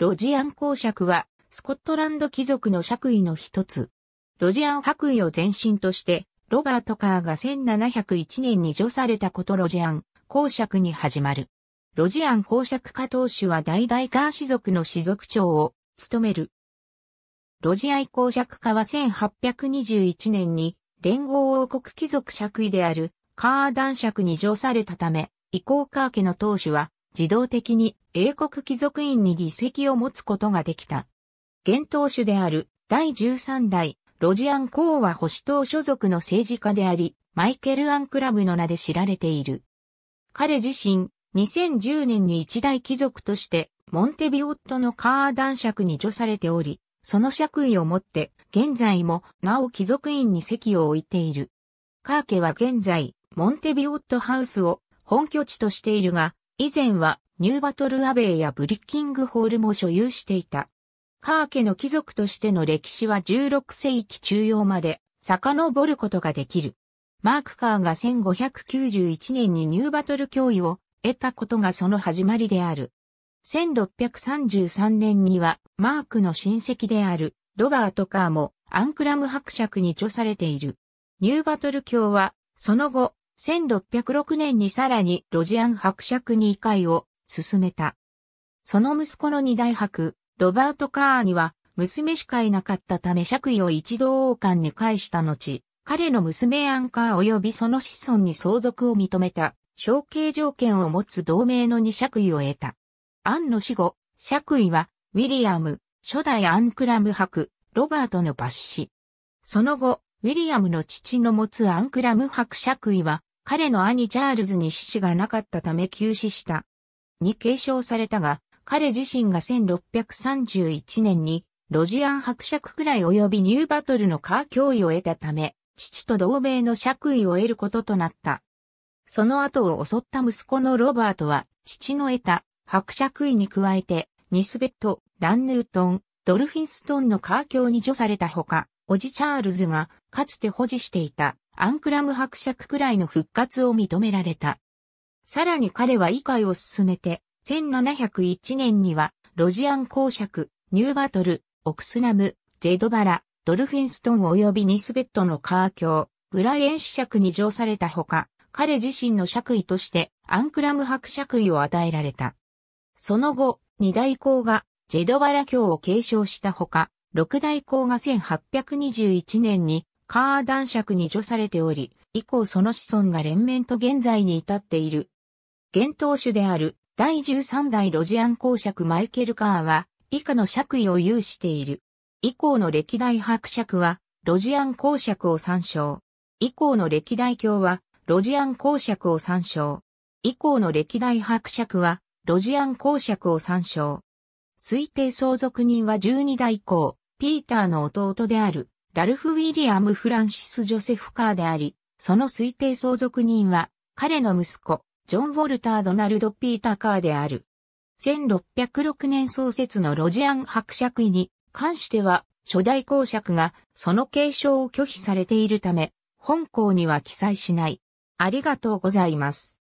ロジアン公爵は、スコットランド貴族の爵位の一つ。ロジアン爵位を前身として、ロバート・カーが1701年に除されたことロジアン公爵に始まる。ロジアン公爵家当主は代々カー氏族の氏族長を務める。ロジアイ公爵家は1821年に連合王国貴族爵位であるカー男爵に除されたため、イコーカー家の当主は自動的に英国貴族院に議席を持つことができた。現当主である第13代ロジアン・コーは保守党所属の政治家であり、マイケル・アン・クラブの名で知られている。彼自身、2010年に一大貴族として、モンテビオットのカー男爵に除されており、その爵位をもって、現在もなお貴族院に席を置いている。カー家は現在、モンテビオットハウスを本拠地としているが、以前はニューバトルアベイやブリッキングホールも所有していた。カー家の貴族としての歴史は16世紀中央まで遡ることができる。マークカーが1591年にニューバトル脅威を得たことがその始まりである。1633年にはマークの親戚であるロバート・カーもアンクラム伯爵に著されている。ニューバトル教はその後1606年にさらにロジアン伯爵に異界を進めた。その息子の二大伯、ロバート・カーには、娘しかいなかったため爵位を一同王冠に返した後、彼の娘アンカー及びその子孫に相続を認めた、承継条件を持つ同盟の二爵位を得た。アンの死後、爵位は、ウィリアム、初代アンクラム伯、ロバートの抜子。その後、ウィリアムの父の持つアンクラム伯爵位は、彼の兄チャールズに死子がなかったため急死した。に継承されたが、彼自身が1631年にロジアン伯爵くらい及びニューバトルのカー脅威を得たため、父と同盟の爵位を得ることとなった。その後を襲った息子のロバートは、父の得た伯爵位に加えて、ニスベット、ランヌートン、ドルフィンストンのカー教に除されたほか、おじチャールズがかつて保持していたアンクラム伯爵くらいの復活を認められた。さらに彼は議会を進めて、1701年にはロジアン公爵、ニューバトル、オクスナム、ジェドバラ、ドルフィンストン及びニスベットのカー教、ブライエン子爵に上されたほか、彼自身の爵位としてアンクラム伯爵位を与えられた。その後、二大公がジェドバラ教を継承したほか、六大公が1821年にカー男爵に除されており、以降その子孫が連綿と現在に至っている。現当主である第13代ロジアン公爵マイケル・カーは以下の爵位を有している。以降の歴代伯爵はロジアン公爵を参照。以降の歴代教はロジアン公爵を参照。以降の歴代伯爵はロジアン公爵を参照。推定相続人は12代公。ピーターの弟である、ラルフ・ウィリアム・フランシス・ジョセフ・カーであり、その推定相続人は、彼の息子、ジョン・ウォルター・ドナルド・ピーター・カーである。1606年創設のロジアン伯爵位に関しては、初代公爵がその継承を拒否されているため、本校には記載しない。ありがとうございます。